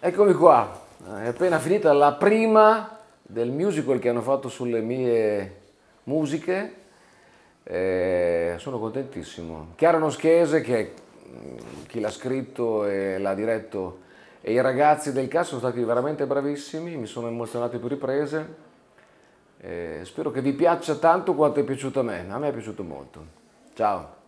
Eccomi qua, è appena finita la prima del musical che hanno fatto sulle mie musiche. E eh, sono contentissimo. Chiara Noschese, che è mm, chi l'ha scritto e l'ha diretto, e i ragazzi del cast sono stati veramente bravissimi, mi sono emozionato più riprese. E eh, spero che vi piaccia tanto quanto è piaciuto a me. A me è piaciuto molto. Ciao!